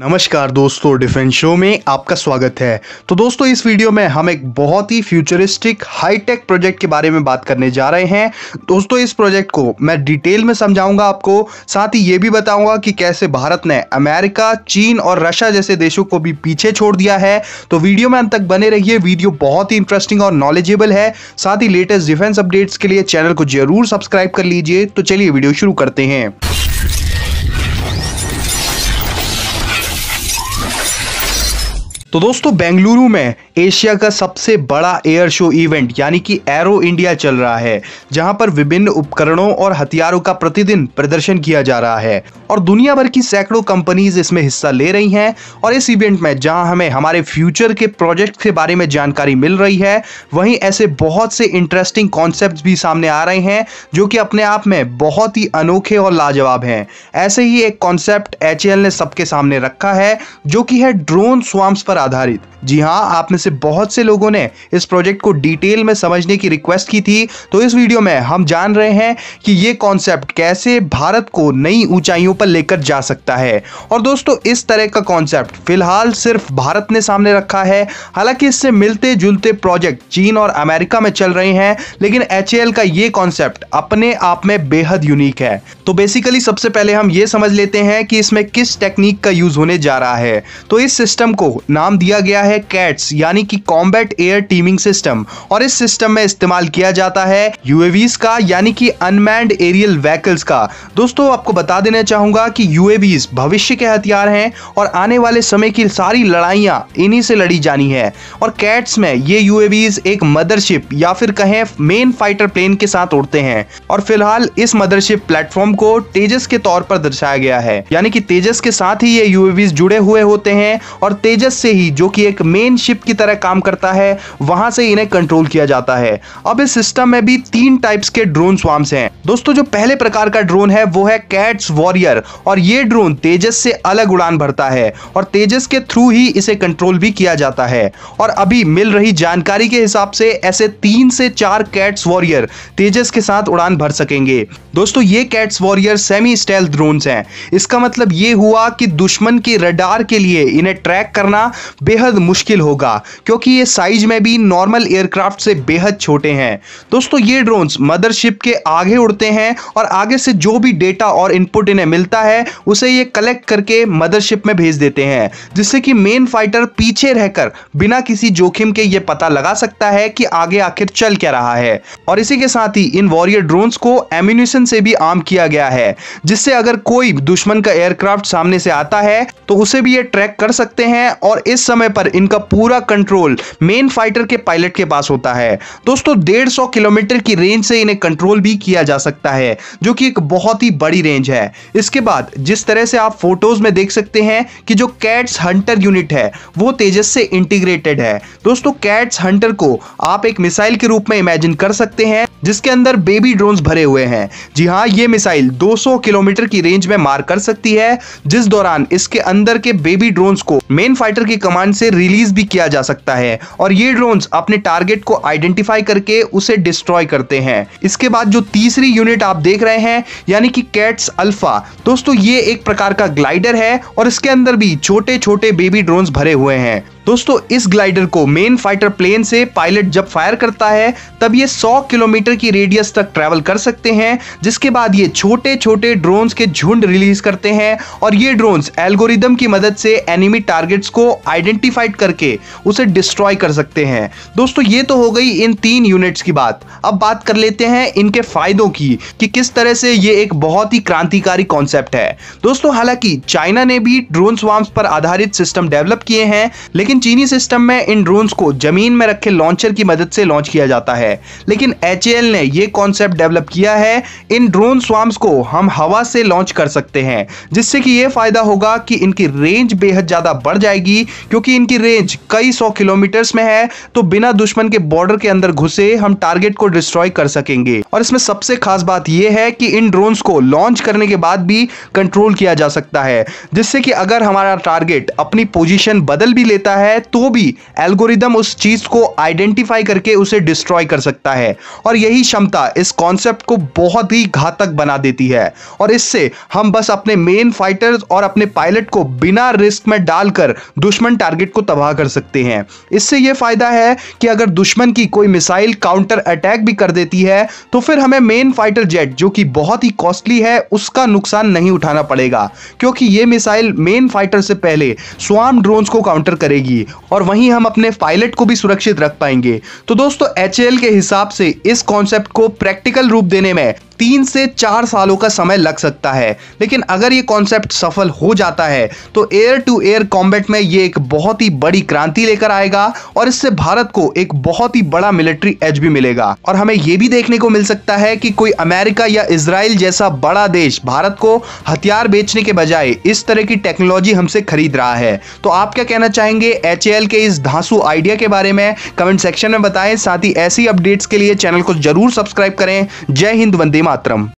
नमस्कार दोस्तों defence show में आपका स्वागत है तो दोस्तों इस वीडियो में हम एक बहुत ही फ्यूचरिस्टिक हाईटेक प्रोजेक्ट के बारे में बात करने जा रहे हैं दोस्तों इस प्रोजेक्ट को मैं डिटेल में समझाऊंगा आपको साथ ही ये भी बताऊंगा कि कैसे भारत ने अमेरिका चीन और रशिया जैसे देशों को भी पीछे छोड़ दिया है तो वीडियो में अंत तक बने रहिए वीडियो बहुत ही इंटरेस्टिंग और नॉलेजेबल है साथ ही लेटेस्ट डिफेंस अपडेट्स के लिए चैनल को जरूर सब्सक्राइब कर लीजिए तो चलिए वीडियो शुरू करते हैं तो दोस्तों बेंगलुरु में एशिया का सबसे बड़ा एयर शो इवेंट यानी कि एरो इंडिया चल रहा है जहां पर विभिन्न उपकरणों और हथियारों का प्रतिदिन प्रदर्शन किया जा रहा है और दुनिया भर की सैकड़ों कंपनीज इसमें हिस्सा ले रही हैं और इस इवेंट में जहां हमें हमारे फ्यूचर के प्रोजेक्ट के बारे में जानकारी मिल रही है वहीं ऐसे बहुत से इंटरेस्टिंग कॉन्सेप्ट भी सामने आ रहे हैं जो कि अपने आप में बहुत ही अनोखे और लाजवाब हैं ऐसे ही एक कॉन्सेप्ट एच ने सबके सामने रखा है जो कि है ड्रोन स्वाम्स पर आधारित जी हाँ आप में से बहुत से लोगों ने इस प्रोजेक्ट को डिटेल में समझने की रिक्वेस्ट की थी तो इस वीडियो में हम जान रहे हैं कि ये कॉन्सेप्ट कैसे भारत को नई ऊंचाइयों पर लेकर जा सकता है और दोस्तों इस तरह का कॉन्सेप्ट फिलहाल सिर्फ भारत ने सामने रखा है हालांकि इससे मिलते जुलते प्रोजेक्ट चीन और अमेरिका में चल रहे हैं लेकिन एच का ये कॉन्सेप्ट अपने आप में बेहद यूनिक है तो बेसिकली सबसे पहले हम ये समझ लेते हैं कि इसमें किस टेक्निक का यूज होने जा रहा है तो इस सिस्टम को ना नाम दिया गया है कैट्स यानी कि कॉम्बैट एयर टीमिंग सिस्टम और इस सिस्टम में इस्तेमाल किया जाता है यूएवीज का यानी कि अनमैंड एरियल व्हीकल्स का दोस्तों आपको बता देना चाहूंगा कि यूएवीज भविष्य के हथियार हैं और आने वाले समय की सारी लड़ाइयां इन्हीं से लड़ी जानी है और कैट्स में ये यूएवीज एक मदरशिप या फिर कहें मेन फाइटर प्लेन के साथ उड़ते हैं और फिलहाल इस मदरशिप प्लेटफॉर्म को तेजस के तौर पर दर्शाया गया है यानी कि तेजस के साथ ही ये यूएवीज जुड़े हुए होते हैं और तेजस से ही जो कि एक मेन शिप की तरह काम करता है वहां से इन्हें कंट्रोल किया जाता है अब इस सिस्टम में भी तीन टाइप्स के ड्रोन स्वाम्स हैं दोस्तों जो पहले प्रकार का ड्रोन है वो है कैट्स वॉरियर और ये ड्रोन तेजस से अलग उड़ान भरता है और तेजस के थ्रू ही इसे कंट्रोल भी किया जाता है और अभी मिल रही जानकारी के हिसाब से ऐसे तीन से चार कैट्स वॉरियर तेजस के साथ उड़ान भर सकेंगे दोस्तों ये CATS warrior semi stealth drone हैं इसका मतलब ये हुआ कि दुश्मन के रडार के लिए इन्हें ट्रैक करना बेहद मुश्किल होगा क्योंकि ये साइज में भी नॉर्मल एयरक्राफ्ट से बेहद छोटे हैं दोस्तों ये ड्रोन्स मदरशिप के आगे उड़ते हैं और आगे से जो भी डेटा और इनपुट इन्हें मिलता है उसे ये कलेक्ट करके मदरशिप में भेज देते हैं जिससे कि मेन फाइटर पीछे रहकर बिना किसी जोखिम के ये पता लगा सकता है कि आगे आखिर चल क्या रहा है और इसी के साथ ही इन वॉरियर ड्रोन्स को एम्यूनिशन से भी आम किया गया है जिससे अगर कोई दुश्मन का एयरक्राफ्ट सामने से आता है तो उसे भी ये ट्रैक कर सकते हैं और इस इस समय पर इनका पूरा कंट्रोल मेन फाइटर के पायलट के पास होता है दोस्तों डेढ़ सौ किलोमीटर की रेंज से इन्हें कंट्रोल भी किया जा सकता है जो कि एक बहुत ही बड़ी रेंज है इसके बाद जिस तरह से आप फोटोज में देख सकते हैं कि जो कैट्स हंटर यूनिट है वो तेजस से इंटीग्रेटेड है दोस्तों कैट्स हंटर को आप एक मिसाइल के रूप में इमेजिन कर सकते हैं जिसके अंदर बेबी ड्रोन्स भरे हुए हैं जी हाँ ये मिसाइल 200 किलोमीटर की रेंज में मार कर सकती है जिस दौरान इसके अंदर के बेबी ड्रोन्स को मेन फाइटर की कमांड से रिलीज भी किया जा सकता है और ये ड्रोन्स अपने टारगेट को आइडेंटिफाई करके उसे डिस्ट्रॉय करते हैं इसके बाद जो तीसरी यूनिट आप देख रहे हैं यानी कि कैट्स अल्फा दोस्तों ये एक प्रकार का ग्लाइडर है और इसके अंदर भी छोटे छोटे बेबी ड्रोन्स भरे हुए हैं दोस्तों इस ग्लाइडर को मेन फाइटर प्लेन से पायलट जब फायर करता है तब ये 100 किलोमीटर की रेडियस तक ट्रैवल कर सकते हैं जिसके बाद ये छोटे छोटे ड्रोन्स के झुंड रिलीज करते हैं और ये ड्रोन्स एल्गोरिदम की मदद से एनिमी टारगेट्स को आइडेंटिफाइड करके उसे डिस्ट्रॉय कर सकते हैं दोस्तों ये तो हो गई इन तीन यूनिट्स की बात अब बात कर लेते हैं इनके फायदों की कि किस तरह से ये एक बहुत ही क्रांतिकारी कॉन्सेप्ट है दोस्तों हालांकि चाइना ने भी ड्रोन स्वाम्स पर आधारित सिस्टम डेवलप किए हैं लेकिन लेकिन चीनी सिस्टम में इन ड्रोन्स को जमीन में रखे लॉन्चर की मदद से लॉन्च किया जाता है लेकिन एच ने ये कॉन्सेप्ट डेवलप किया है इन ड्रोन स्वाम्स को हम हवा से लॉन्च कर सकते हैं जिससे कि ये फायदा होगा कि इनकी रेंज बेहद ज़्यादा बढ़ जाएगी क्योंकि इनकी रेंज कई सौ किलोमीटर्स में है तो बिना दुश्मन के बॉर्डर के अंदर घुसे हम टारगेट को डिस्ट्रॉय कर सकेंगे और इसमें सबसे खास बात यह है कि इन ड्रोन्स को लॉन्च करने के बाद भी कंट्रोल किया जा सकता है जिससे कि अगर हमारा टारगेट अपनी पोजीशन बदल भी लेता है है तो भी एल्गोरिदम उस चीज को आइडेंटिफाई करके उसे डिस्ट्रॉय कर सकता है और यही क्षमता इस कॉन्सेप्ट को बहुत ही घातक बना देती है और इससे हम बस अपने मेन फाइटर्स और अपने पायलट को बिना रिस्क में डालकर दुश्मन टारगेट को तबाह कर सकते हैं इससे यह फायदा है कि अगर दुश्मन की कोई मिसाइल काउंटर अटैक भी कर देती है तो फिर हमें मेन फाइटर जेट जो कि बहुत ही कॉस्टली है उसका नुकसान नहीं उठाना पड़ेगा क्योंकि यह मिसाइल मेन फाइटर से पहले स्वाम ड्रोन्स को काउंटर करेगी जाएगी और वहीं हम अपने पायलट को भी सुरक्षित रख पाएंगे तो दोस्तों एच के हिसाब से इस कॉन्सेप्ट को प्रैक्टिकल रूप देने में तीन से चार सालों का समय लग सकता है लेकिन अगर ये कॉन्सेप्ट सफल हो जाता है तो एयर टू एयर कॉम्बैट में ये एक बहुत ही बड़ी क्रांति लेकर आएगा और इससे भारत को एक बहुत ही बड़ा मिलिट्री एज भी मिलेगा और हमें ये भी देखने को मिल सकता है कि कोई अमेरिका या इसराइल जैसा बड़ा देश भारत को हथियार बेचने के बजाय इस तरह की टेक्नोलॉजी हमसे खरीद रहा है तो आप क्या कहना चाहेंगे एच के इस धांसू आइडिया के बारे में कमेंट सेक्शन में बताएं साथ ही ऐसी अपडेट्स के लिए चैनल को जरूर सब्सक्राइब करें जय हिंद वंदे वन्दे मातरम